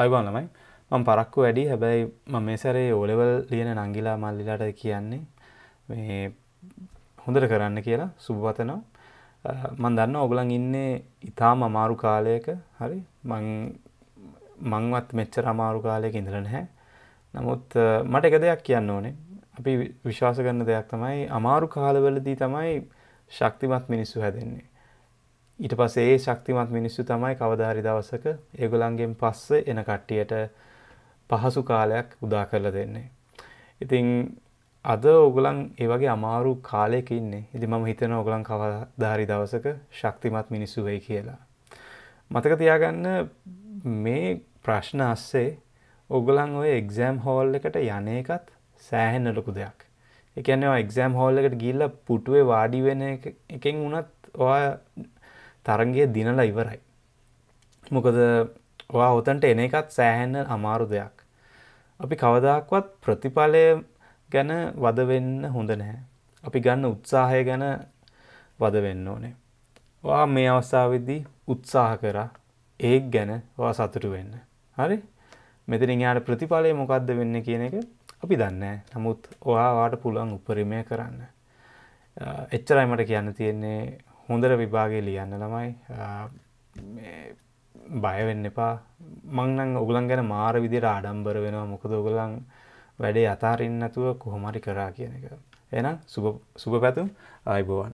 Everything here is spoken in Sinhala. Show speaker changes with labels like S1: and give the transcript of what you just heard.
S1: අයිබන් ළමයි මම පරක්කු වැඩි හැබැයි ම මේ සැරේ ඕලෙවල් ලියන නංගිලා මල්ලිලට කියන්නේ මේ හොඳට කරන්න කියලා සුභවතනවා මන් දන්න ඔගලන් ඉන්නේ ඉතාම අමාරු කාලයක හරි මංවත් මෙච්චර අමාරු කාලයක ඉඳරන හැ නමුත් මට එක දෙයක් කියන්න ඕනේ අපි විශ්වාස කරන්න දෙයක් තමයි අමාරු කාලවලදී තමයි ශක්තිමත් මිනිස්සු හැදෙන්නේ ඊට පස්සේ ඒ ශක්තිමත් මිනිස්සු තමයි කවදාහරි දවසක ඒගොල්ලන්ගෙන් පස්සේ එන කට්ටියට පහසු කාලයක් උදා කරලා දෙන්නේ. ඉතින් අද ඔගලන් ඒ වගේ අමාරු කාලයක ඉන්නේ. ඉතින් මම හිතනවා ඔගලන් කවදාහරි දවසක ශක්තිමත් මිනිස්සු වෙයි කියලා. මතක තියාගන්න මේ ප්‍රශ්න අස්සේ ඔගලන් ඔය එක්සෑම් හෝල් එකට යන එකත් සෑහෙන්න ලොකු දෙයක්. ඒ කියන්නේ ඔය එක්සෑම් හෝල් එකට ගිහිල්ලා පුටුවේ වාඩි වෙන එකෙන් වුණත් ඔයා තරන්ගේ දිනල ඉවරයි. මොකද වා ඔතන්ට එන එකත් සෑහෙන්න අමාරු දෙයක්. අපි කවදක්වත් ප්‍රතිඵලය ගැන වදවෙන්න හොඳ නැහැ. අපි ගන්න උත්සාහය ගැන වදවෙන්න ඕනේ. වා මේ අවස්ථාවදි උත්සාහ කරා ඒක් ගැන වා සතුටු වෙන්න. හරි මෙතන යාට ප්‍රතිඵලය මොකක්ද වෙන්න කියන එක අපි දන්න නමුත් ඔයාවාට පුළන් උපරිමය කරන්න. එච්චරයි මට කියන්න තියෙන්නේ හොඳර විභාගේ ලියන්න ළමයි බයවෙන්න එපා මංනං ඔගුලන් ගැන මාර විදිර ආඩම්බර වෙනවා මොකද ඔගුලන් වැඩේ අතාරන්නතුව කොහොමරි කරා කියන එක එනම් සුභ පැතුම් අයිබෝවන්